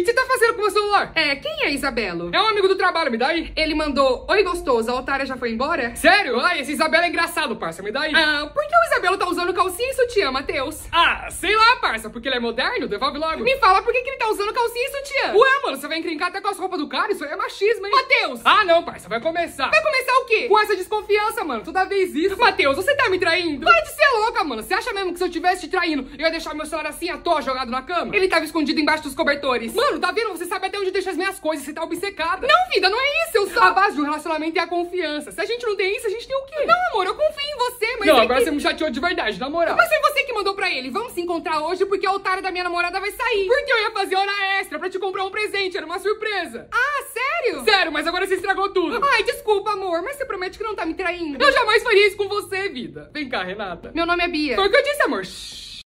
que, que você tá fazendo com meu celular? É, quem é Isabelo? É um amigo do trabalho, me dá aí. Ele mandou, oi gostoso, a otária já foi embora? Sério? Ai, esse Isabelo é engraçado, parça, me dá aí. Ah, por que o Isabelo tá usando calcinha e sutiã, Matheus? Ah, sei lá, parça, porque ele é moderno, devolve logo. Me fala por que, que ele tá usando calcinha e sutiã. Ué, mano, você vai encrencar até com as roupas do cara? Isso aí é machismo, hein? Matheus! Ah, não, parça, vai começar. Vai começar o quê? Com essa desconfiança, mano, toda vez isso. Matheus, você tá me traindo? Para de ser louca, mano. Você acha mesmo que se eu tivesse te traindo, eu ia deixar meu celular assim à toa jogado na cama? Ele tava escondido embaixo dos cobertores. Mano, tá vendo? Você sabe até onde deixa as minhas coisas, você tá obcecada. Não, vida, não é isso, eu sou. A base de um relacionamento é a confiança. Se a gente não tem isso, a gente tem o quê? mas. Não, é agora que... você me chateou de verdade, na moral. Mas foi é você que mandou pra ele. Vamos se encontrar hoje porque o otário da minha namorada vai sair. Porque eu ia fazer hora extra pra te comprar um presente, era uma surpresa. Ah, sério? Sério, mas agora você estragou tudo. Ai, desculpa, amor, mas você promete que não tá me traindo? Eu jamais faria isso com você, vida. Vem cá, Renata. Meu nome é Bia. Foi o que eu disse, amor. Shhh.